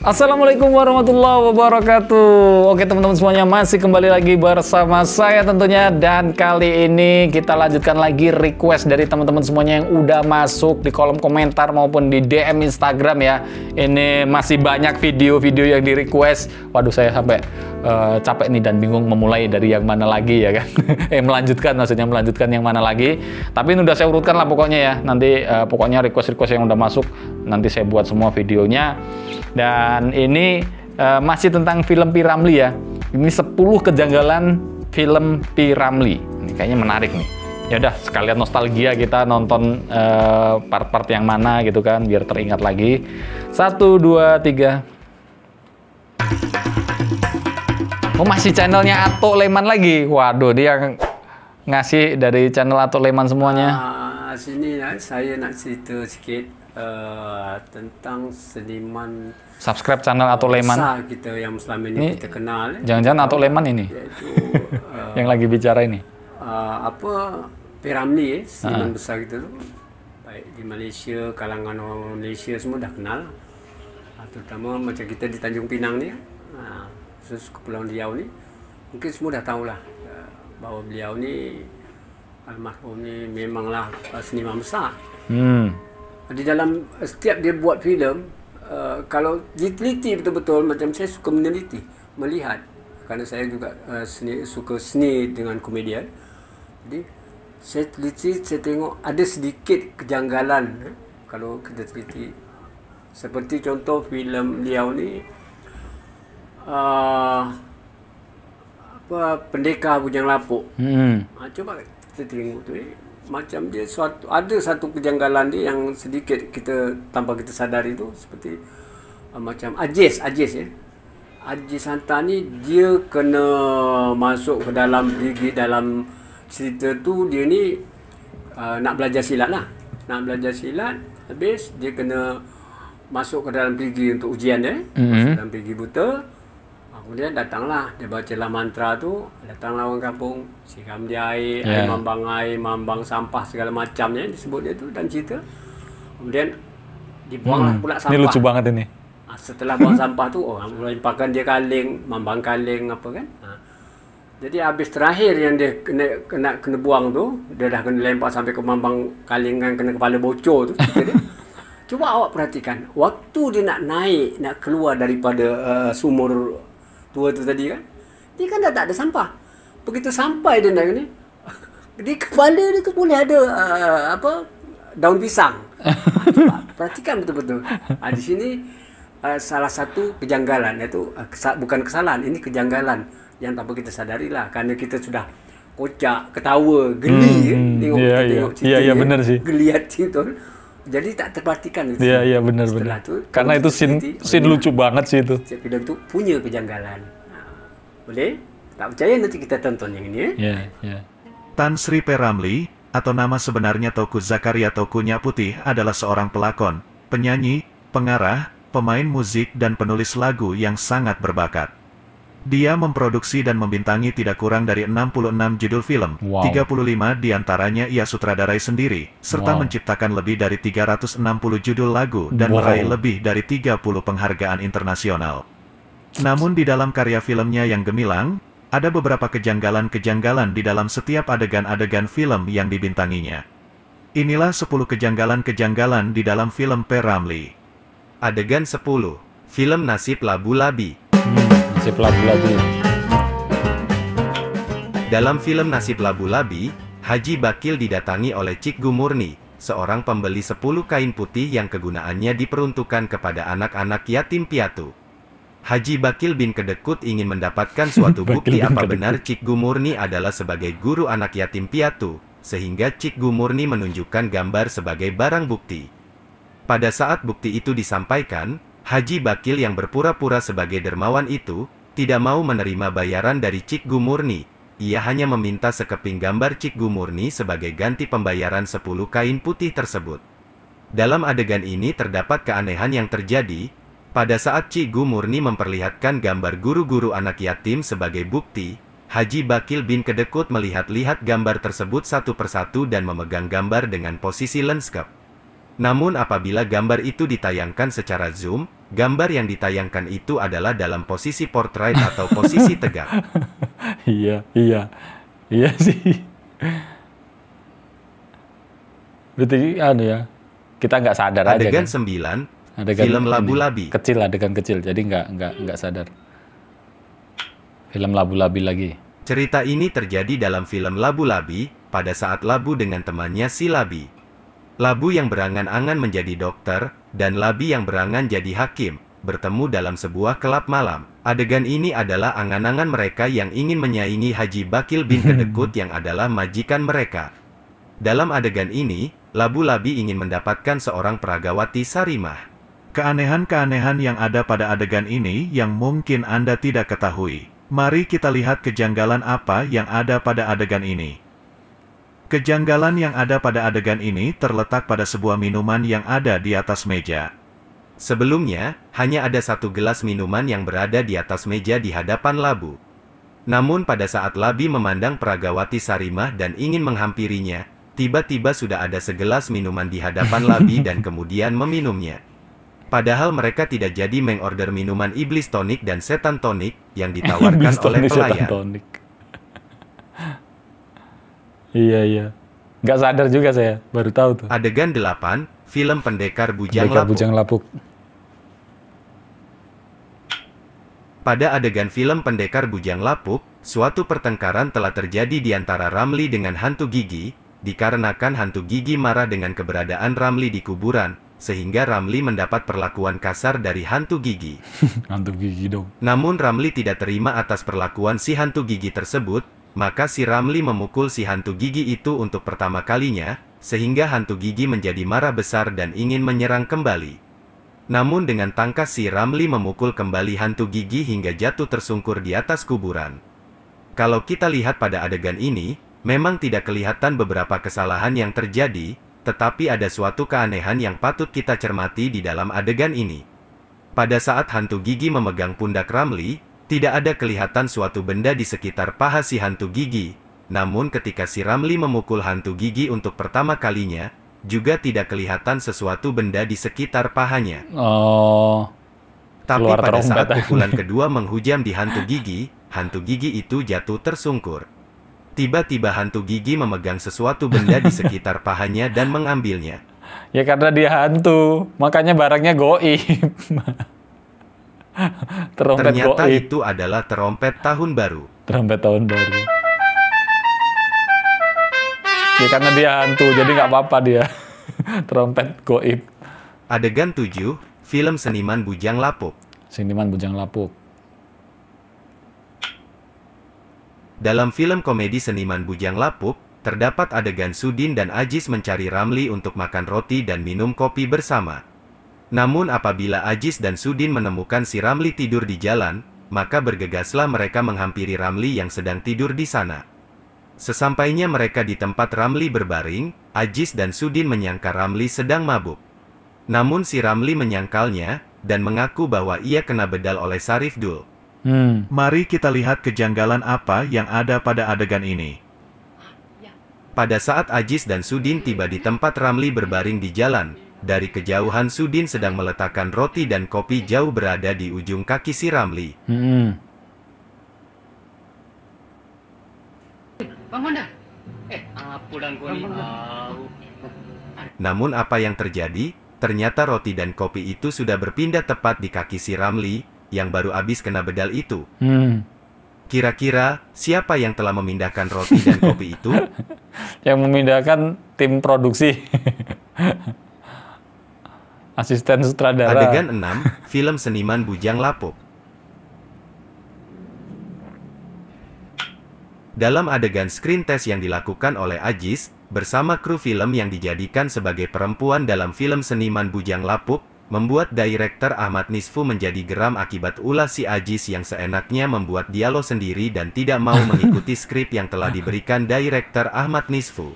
Assalamualaikum warahmatullahi wabarakatuh Oke teman-teman semuanya masih kembali lagi bersama saya tentunya Dan kali ini kita lanjutkan lagi request dari teman-teman semuanya yang udah masuk di kolom komentar maupun di DM Instagram ya Ini masih banyak video-video yang di request Waduh saya sampai uh, capek nih dan bingung memulai dari yang mana lagi ya kan eh melanjutkan maksudnya melanjutkan yang mana lagi tapi ini udah saya urutkan lah pokoknya ya nanti uh, pokoknya request request yang udah masuk nanti saya buat semua videonya dan ini uh, masih tentang film Piramli ya ini 10 kejanggalan film Piramli ini kayaknya menarik nih ya udah sekalian nostalgia kita nonton part-part uh, part -part yang mana gitu kan biar teringat lagi satu dua tiga Oh masih channelnya Ato Leman lagi. Waduh dia ngasih dari channel Ato Leman semuanya. Uh, sini saya nak cerita sikit uh, tentang seniman subscribe channel Ato Leman kita yang selama ini, ini kita kenal. Eh. Jangan-jangan Ato ah, Leman ini. Yaitu, uh, yang lagi bicara ini. Uh, apa Piramli eh, seniman uh. besar kita tu. Baik di Malaysia, kalangan orang Malaysia semua dah kenal. Uh, terutama macam kita di Tanjung Pinang ni. Uh, khusus kepulauan Riau ni mungkin semua dah tahulah eh, bahawa beliau ni almarhum ni memanglah eh, seniman besar hmm. di dalam eh, setiap dia buat filem uh, kalau diteliti betul-betul macam saya suka meneliti melihat kerana saya juga uh, seni, suka seni dengan komedian jadi saya teliti saya tengok ada sedikit kejanggalan eh, kalau kita teliti seperti contoh filem beliau ni Ah, apa pendekar bujang lapuk. Hmm. Ah, cuba kita tengok tu eh. macam dia suatu ada satu kejanggalan dia yang sedikit kita tanpa kita sadari tu seperti uh, macam Ajis Ajis ya. Eh. Ajis Santa ni dia kena masuk ke dalam gigi dalam cerita tu dia ni uh, nak belajar silat lah. Nak belajar silat habis dia kena masuk ke dalam gigi untuk ujian dia. Mm-hmm. dalam gigi buta kemudian datanglah dia baca lah mantra tu datanglah orang kampung siram dia air yeah. air ya. mambang air mambang sampah segala macamnya disebut dia tu dan cerita kemudian dibuang lah hmm. pula sampah Ini lucu banget ini ah, setelah buang sampah tu orang mulai pakan dia kaleng mambang kaleng apa kan ha. jadi habis terakhir yang dia kena kena kena buang tu, dia dah kena lempar sampai ke mambang kalingan kena kepala bocor tu. Dia. Cuba awak perhatikan, waktu dia nak naik, nak keluar daripada uh, sumur tua tu tadi kan dia kan dah tak ada sampah begitu sampai dia nak ni di kepala dia tu boleh ada uh, apa daun pisang perhatikan betul-betul ha, di sini uh, salah satu kejanggalan iaitu uh, ah, kesal, bukan kesalahan ini kejanggalan yang tanpa kita sadarilah kerana kita sudah kocak ketawa geli hmm, ya. tengok yeah, kita yeah. tengok cerita yeah, yeah, benar sih. geli hati tu jadi tak terperhatikan gitu. Iya iya benar benar. Itu, Karena itu scene jadi, scene lucu banget sih itu. Setiap film tuh punya kejanggalan. Nah, boleh? Tak percaya nanti kita tonton yang ini ya. Iya iya. Tan Sri Peramli atau nama sebenarnya Toku Zakaria Tokunya Putih adalah seorang pelakon, penyanyi, pengarah, pemain musik dan penulis lagu yang sangat berbakat. Dia memproduksi dan membintangi tidak kurang dari 66 judul film, wow. 35 diantaranya ia sutradarai sendiri, serta wow. menciptakan lebih dari 360 judul lagu dan wow. meraih lebih dari 30 penghargaan internasional. Namun di dalam karya filmnya yang gemilang, ada beberapa kejanggalan-kejanggalan di dalam setiap adegan-adegan film yang dibintanginya. Inilah 10 kejanggalan-kejanggalan di dalam film P. Ramli. Adegan 10, Film Nasib Labu Labi. Hmm. Nasib Labu-Labu. Dalam film Nasib Labu-Labi, Haji Bakil didatangi oleh Cik Gumurni, seorang pembeli 10 kain putih yang kegunaannya diperuntukkan kepada anak-anak yatim piatu. Haji Bakil bin Kedekut ingin mendapatkan suatu bukti apa benar Cik Gumurni adalah sebagai guru anak yatim piatu, sehingga Cik Gumurni menunjukkan gambar sebagai barang bukti. Pada saat bukti itu disampaikan, Haji Bakil yang berpura-pura sebagai dermawan itu, tidak mau menerima bayaran dari Cik Murni, Ia hanya meminta sekeping gambar Cik Murni sebagai ganti pembayaran 10 kain putih tersebut. Dalam adegan ini terdapat keanehan yang terjadi, pada saat Cik Murni memperlihatkan gambar guru-guru anak yatim sebagai bukti, Haji Bakil bin Kedekut melihat-lihat gambar tersebut satu persatu dan memegang gambar dengan posisi landscape. Namun apabila gambar itu ditayangkan secara zoom, gambar yang ditayangkan itu adalah dalam posisi portrait atau posisi tegak. iya, iya. Iya sih. Berarti ada anu ya. Kita nggak sadar adegan aja. Kan? 9, adegan Film labu-labi. Kecil adegan kecil. Jadi nggak nggak nggak sadar. Film labu-labi lagi. Cerita ini terjadi dalam film Labu-Labi pada saat Labu dengan temannya si Labi Labu yang berangan-angan menjadi dokter, dan Labi yang berangan jadi hakim, bertemu dalam sebuah kelab malam. Adegan ini adalah angan-angan mereka yang ingin menyaingi Haji Bakil bin hmm. Kedekut yang adalah majikan mereka. Dalam adegan ini, Labu Labi ingin mendapatkan seorang peragawati Sarimah. Keanehan-keanehan yang ada pada adegan ini yang mungkin Anda tidak ketahui. Mari kita lihat kejanggalan apa yang ada pada adegan ini. Kejanggalan yang ada pada adegan ini terletak pada sebuah minuman yang ada di atas meja. Sebelumnya, hanya ada satu gelas minuman yang berada di atas meja di hadapan Labu. Namun pada saat Labi memandang Pragawati Sarimah dan ingin menghampirinya, tiba-tiba sudah ada segelas minuman di hadapan Labi dan kemudian meminumnya. Padahal mereka tidak jadi mengorder minuman iblis tonik dan setan tonik yang ditawarkan oleh pelayan. Setan Iya iya. Nggak sadar juga saya, baru tahu tuh. Adegan 8, film Pendekar Bujang Pendekar Lapuk. Bujang Lapuk. Pada adegan film Pendekar Bujang Lapuk, suatu pertengkaran telah terjadi di antara Ramli dengan hantu gigi, dikarenakan hantu gigi marah dengan keberadaan Ramli di kuburan, sehingga Ramli mendapat perlakuan kasar dari hantu gigi. hantu gigi dong. Namun Ramli tidak terima atas perlakuan si hantu gigi tersebut, maka si Ramli memukul si hantu gigi itu untuk pertama kalinya, sehingga hantu gigi menjadi marah besar dan ingin menyerang kembali. Namun dengan tangkas si Ramli memukul kembali hantu gigi hingga jatuh tersungkur di atas kuburan. Kalau kita lihat pada adegan ini, memang tidak kelihatan beberapa kesalahan yang terjadi, tetapi ada suatu keanehan yang patut kita cermati di dalam adegan ini. Pada saat hantu gigi memegang pundak Ramli, tidak ada kelihatan suatu benda di sekitar paha si hantu gigi, namun ketika si Ramli memukul hantu gigi untuk pertama kalinya, juga tidak kelihatan sesuatu benda di sekitar pahanya. Oh. Tapi pada saat pukulan kedua menghujam di hantu gigi, hantu gigi itu jatuh tersungkur. Tiba-tiba hantu gigi memegang sesuatu benda di sekitar pahanya dan mengambilnya. Ya karena dia hantu, makanya barangnya goib. terompet Ternyata goib. itu adalah terompet tahun baru. terompet tahun baru. Ya karena dia hantu, jadi nggak apa-apa dia. terompet goib. Adegan 7, film Seniman Bujang Lapuk. Seniman Bujang Lapuk. Dalam film komedi Seniman Bujang Lapuk, terdapat adegan Sudin dan Ajis mencari Ramli untuk makan roti dan minum kopi bersama. Namun apabila Ajis dan Sudin menemukan si Ramli tidur di jalan, maka bergegaslah mereka menghampiri Ramli yang sedang tidur di sana. Sesampainya mereka di tempat Ramli berbaring, Ajis dan Sudin menyangka Ramli sedang mabuk. Namun si Ramli menyangkalnya, dan mengaku bahwa ia kena bedal oleh Sarif Dul. Hmm. Mari kita lihat kejanggalan apa yang ada pada adegan ini. Pada saat Ajis dan Sudin tiba di tempat Ramli berbaring di jalan, dari kejauhan Sudin sedang meletakkan roti dan kopi jauh berada di ujung kaki si Ramli. Hmm. Eh, Namun apa yang terjadi, ternyata roti dan kopi itu sudah berpindah tepat di kaki si Ramli, yang baru habis kena bedal itu. Hmm. Kira-kira siapa yang telah memindahkan roti dan kopi itu? yang memindahkan tim produksi. Asisten sutradara. Adegan 6, film seniman Bujang Lapuk. Dalam adegan screen test yang dilakukan oleh Ajis, bersama kru film yang dijadikan sebagai perempuan dalam film seniman Bujang Lapuk, membuat direktur Ahmad Nisfu menjadi geram akibat ulah si Ajis yang seenaknya membuat dialog sendiri dan tidak mau mengikuti skrip yang telah diberikan direktur Ahmad Nisfu.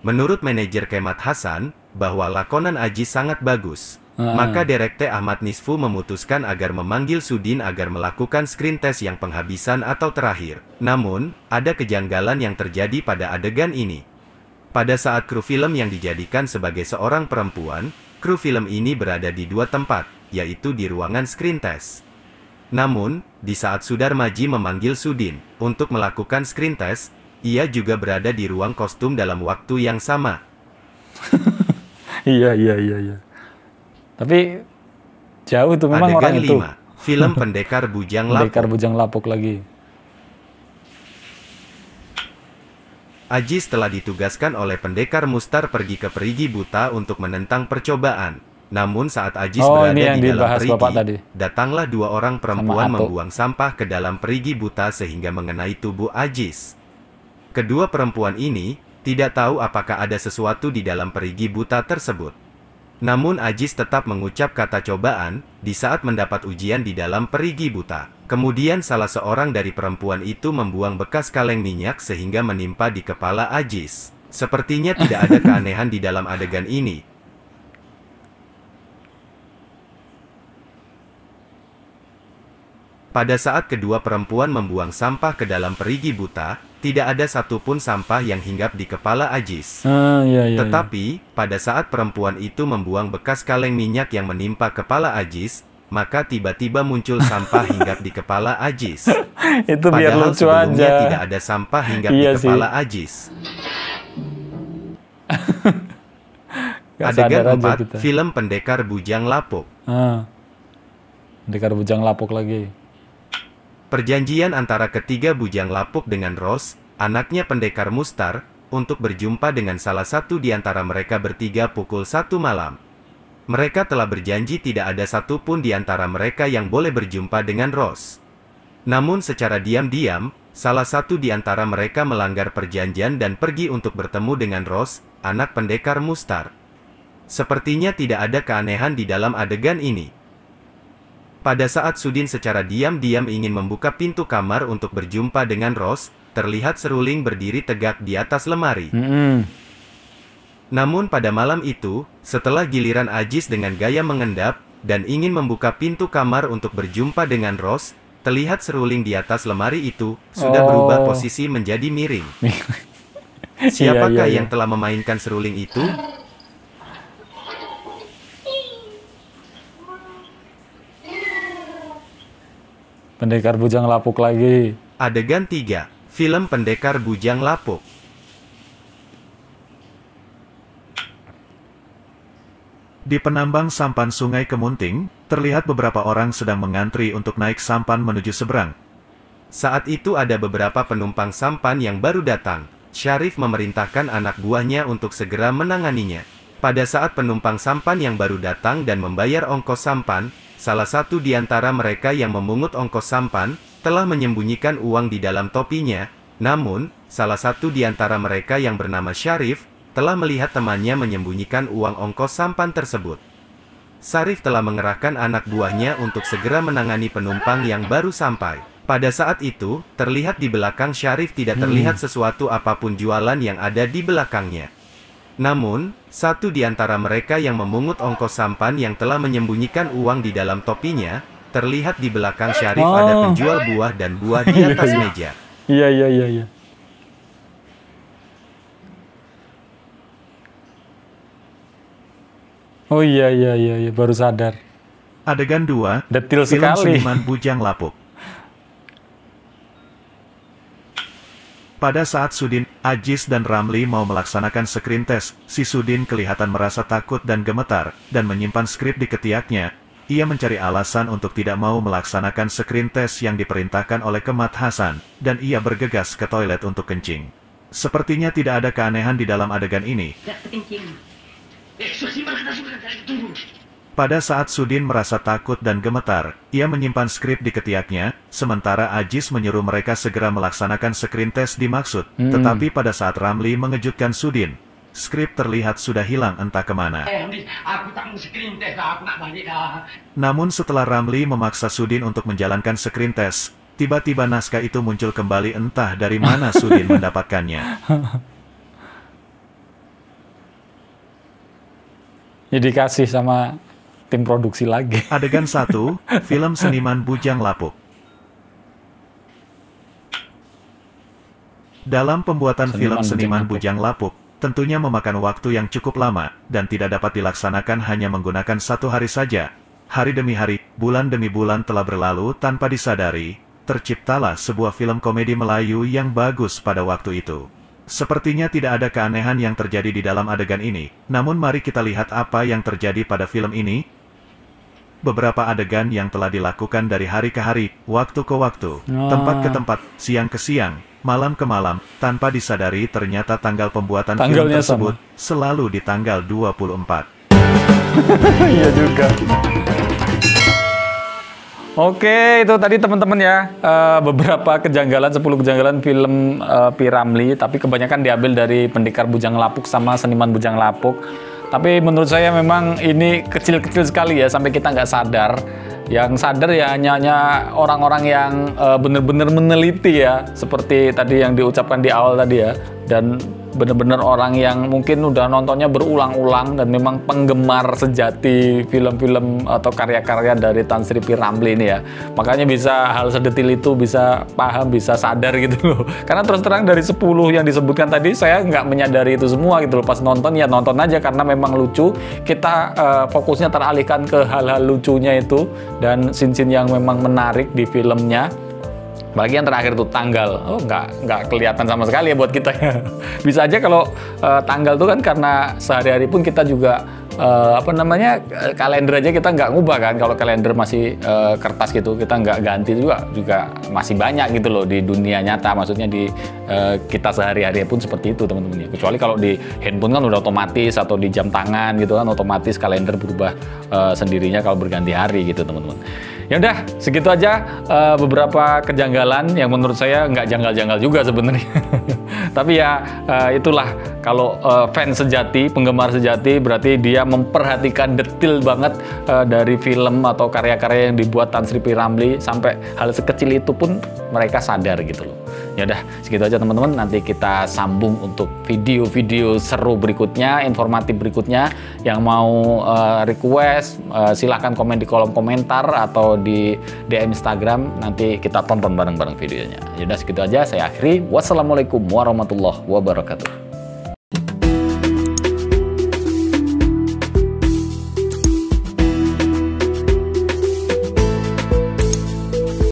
Menurut manajer Kemat Hasan, bahwa lakonan Aji sangat bagus. Ah. Maka Direkte Ahmad Nisfu memutuskan agar memanggil Sudin agar melakukan screen test yang penghabisan atau terakhir. Namun, ada kejanggalan yang terjadi pada adegan ini. Pada saat kru film yang dijadikan sebagai seorang perempuan, kru film ini berada di dua tempat, yaitu di ruangan screen test. Namun, di saat Sudar Maji memanggil Sudin untuk melakukan screen test, ia juga berada di ruang kostum dalam waktu yang sama. iya iya iya iya. Tapi jauh tuh memang Adegan orang 5, itu. Film Pendekar Bujang Lapuk. Pendekar Bujang Lapuk lagi. Ajis telah ditugaskan oleh pendekar Mustar pergi ke Perigi Buta untuk menentang percobaan. Namun saat Ajis oh, berada di dalam Perigi, tadi. datanglah dua orang perempuan membuang sampah ke dalam Perigi Buta sehingga mengenai tubuh Ajis. Kedua perempuan ini tidak tahu apakah ada sesuatu di dalam perigi buta tersebut. Namun Ajis tetap mengucap kata cobaan di saat mendapat ujian di dalam perigi buta. Kemudian salah seorang dari perempuan itu membuang bekas kaleng minyak sehingga menimpa di kepala Ajis. Sepertinya tidak ada keanehan di dalam adegan ini, Pada saat kedua perempuan membuang sampah ke dalam perigi buta, tidak ada satupun sampah yang hinggap di kepala Ajis. Ah, iya, iya, iya. Tetapi, iya. pada saat perempuan itu membuang bekas kaleng minyak yang menimpa kepala Ajis, maka tiba-tiba muncul sampah hinggap di kepala Ajis. itu Padahal biar lucu sebelumnya aja. tidak ada sampah hinggap iya di kepala sih. Ajis. Adegan 4, film Pendekar Bujang Lapuk. Ah. Pendekar Bujang Lapuk lagi. Perjanjian antara ketiga bujang lapuk dengan Ros, anaknya pendekar Mustar, untuk berjumpa dengan salah satu di antara mereka bertiga pukul satu malam. Mereka telah berjanji tidak ada satupun di antara mereka yang boleh berjumpa dengan Ros. Namun secara diam-diam, salah satu di antara mereka melanggar perjanjian dan pergi untuk bertemu dengan Ros, anak pendekar Mustar. Sepertinya tidak ada keanehan di dalam adegan ini. Pada saat Sudin secara diam-diam ingin membuka pintu kamar untuk berjumpa dengan Rose, terlihat seruling berdiri tegak di atas lemari. Mm -hmm. Namun pada malam itu, setelah giliran Ajis dengan gaya mengendap, dan ingin membuka pintu kamar untuk berjumpa dengan Rose, terlihat seruling di atas lemari itu sudah oh. berubah posisi menjadi miring. Siapakah iya, iya, iya. yang telah memainkan seruling itu? Pendekar Bujang Lapuk lagi. Adegan 3. Film Pendekar Bujang Lapuk. Di penambang sampan sungai Kemunting, terlihat beberapa orang sedang mengantri untuk naik sampan menuju seberang. Saat itu ada beberapa penumpang sampan yang baru datang. Syarif memerintahkan anak buahnya untuk segera menanganinya. Pada saat penumpang sampan yang baru datang dan membayar ongkos sampan, salah satu di antara mereka yang memungut ongkos sampan, telah menyembunyikan uang di dalam topinya, namun, salah satu di antara mereka yang bernama Syarif, telah melihat temannya menyembunyikan uang ongkos sampan tersebut. Syarif telah mengerahkan anak buahnya untuk segera menangani penumpang yang baru sampai. Pada saat itu, terlihat di belakang Syarif tidak terlihat hmm. sesuatu apapun jualan yang ada di belakangnya. Namun, satu di antara mereka yang memungut ongkos sampan yang telah menyembunyikan uang di dalam topinya, terlihat di belakang Syarif oh. ada penjual buah dan buah di iya, atas iya. meja. Iya, iya, iya, iya. Oh iya, iya, iya, iya baru sadar. Adegan 2, Detil Film sekali. Seniman Bujang Lapuk. Pada saat Sudin, Ajis dan Ramli mau melaksanakan screen test, si Sudin kelihatan merasa takut dan gemetar, dan menyimpan skrip di ketiaknya. Ia mencari alasan untuk tidak mau melaksanakan screen test yang diperintahkan oleh Kemat Hasan, dan ia bergegas ke toilet untuk kencing. Sepertinya tidak ada keanehan di dalam adegan ini. Eh, Pada saat Sudin merasa takut dan gemetar, ia menyimpan skrip di ketiaknya, Sementara Ajis menyuruh mereka segera melaksanakan screen test dimaksud, hmm. tetapi pada saat Ramli mengejutkan Sudin, skrip terlihat sudah hilang entah kemana. Eh, ah, ah. Namun setelah Ramli memaksa Sudin untuk menjalankan screen test, tiba-tiba naskah itu muncul kembali entah dari mana Sudin mendapatkannya. Jadi ya, kasih sama tim produksi lagi. Adegan satu film seniman Bujang Lapuk. Dalam pembuatan seniman film Seniman Bujang Lapuk, tentunya memakan waktu yang cukup lama, dan tidak dapat dilaksanakan hanya menggunakan satu hari saja. Hari demi hari, bulan demi bulan telah berlalu tanpa disadari, terciptalah sebuah film komedi Melayu yang bagus pada waktu itu. Sepertinya tidak ada keanehan yang terjadi di dalam adegan ini, namun mari kita lihat apa yang terjadi pada film ini. Beberapa adegan yang telah dilakukan dari hari ke hari, waktu ke waktu, ah. tempat ke tempat, siang ke siang, malam ke malam, tanpa disadari ternyata tanggal pembuatan Tanggalnya film tersebut sama. selalu di tanggal 24. Iya juga. Oke, itu tadi teman-teman ya eh, beberapa kejanggalan 10 kejanggalan film uh, Piramli, tapi kebanyakan diambil dari pendekar bujang lapuk sama seniman bujang lapuk. Tapi menurut saya memang ini kecil-kecil sekali ya sampai kita nggak sadar yang sadar ya hanya orang-orang yang eh, benar-benar meneliti ya, seperti tadi yang diucapkan di awal tadi ya. Dan benar-benar orang yang mungkin udah nontonnya berulang-ulang dan memang penggemar sejati film-film atau karya-karya dari Tan Sri P. Ramli ini ya. Makanya bisa hal sedetil itu bisa paham, bisa sadar gitu loh. Karena terus terang dari 10 yang disebutkan tadi saya nggak menyadari itu semua gitu loh. Pas nonton ya nonton aja karena memang lucu. Kita uh, fokusnya teralihkan ke hal-hal lucunya itu dan sin-sin yang memang menarik di filmnya. Apalagi yang terakhir tuh tanggal, oh nggak nggak kelihatan sama sekali ya buat kita. Bisa aja kalau uh, tanggal tuh kan karena sehari-hari pun kita juga uh, apa namanya eh, kalender aja kita nggak ngubah kan kalau kalender masih uh, kertas gitu kita nggak ganti juga juga masih banyak gitu loh di dunia nyata maksudnya di uh, kita sehari-hari pun seperti itu teman-teman ya kecuali kalau di handphone kan udah otomatis atau di jam tangan gitu kan otomatis kalender berubah uh, sendirinya kalau berganti hari gitu teman-teman ya udah segitu aja uh, beberapa kejanggalan yang menurut saya nggak janggal-janggal juga sebenarnya Tapi ya eh, itulah kalau eh, fans sejati, penggemar sejati berarti dia memperhatikan detail banget eh, dari film atau karya-karya yang dibuat Tan Sri Piramli sampai hal sekecil itu pun mereka sadar gitu loh. Ya udah segitu aja teman-teman. Nanti kita sambung untuk video-video seru berikutnya, informatif berikutnya. Yang mau uh, request uh, silahkan komen di kolom komentar atau di DM Instagram. Nanti kita tonton bareng-bareng videonya. Ya udah segitu aja. Saya akhiri. Wassalamualaikum warahmatullahi wabarakatuh.